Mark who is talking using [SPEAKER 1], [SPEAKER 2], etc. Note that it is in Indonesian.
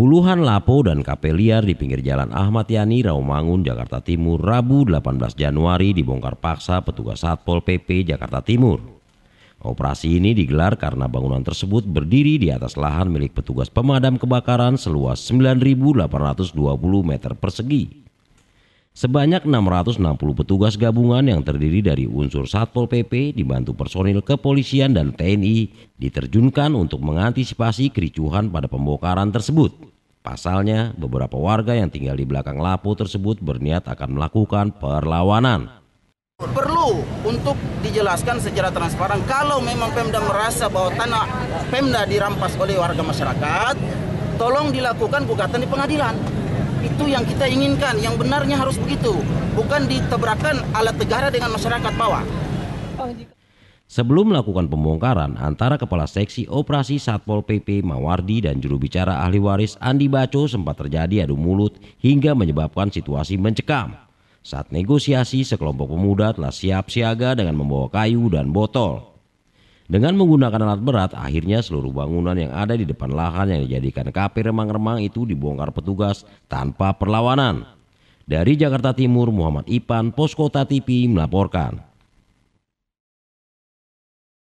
[SPEAKER 1] Puluhan lapo dan kafe liar di pinggir jalan Ahmad Yani, Rawamangun, Jakarta Timur, Rabu 18 Januari dibongkar paksa petugas Satpol PP Jakarta Timur. Operasi ini digelar karena bangunan tersebut berdiri di atas lahan milik petugas pemadam kebakaran seluas 9.820 meter persegi. Sebanyak 660 petugas gabungan yang terdiri dari unsur Satpol PP dibantu personil kepolisian dan TNI diterjunkan untuk mengantisipasi kericuhan pada pembongkaran tersebut. Pasalnya, beberapa warga yang tinggal di belakang Lapu tersebut berniat akan melakukan perlawanan.
[SPEAKER 2] Perlu untuk dijelaskan secara transparan kalau memang Pemda merasa bahwa tanah Pemda dirampas oleh warga masyarakat, tolong dilakukan gugatan di pengadilan. Itu yang kita inginkan, yang benarnya harus begitu, bukan ditebrakan alat negara dengan masyarakat bawah.
[SPEAKER 1] Sebelum melakukan pembongkaran antara Kepala Seksi Operasi Satpol PP Mawardi dan juru bicara ahli waris Andi Baco sempat terjadi adu mulut hingga menyebabkan situasi mencekam. Saat negosiasi, sekelompok pemuda telah siap siaga dengan membawa kayu dan botol. Dengan menggunakan alat berat, akhirnya seluruh bangunan yang ada di depan lahan yang dijadikan kafe remang-remang itu dibongkar petugas tanpa perlawanan. Dari Jakarta Timur,
[SPEAKER 2] Muhammad Ipan, Poskota TV melaporkan.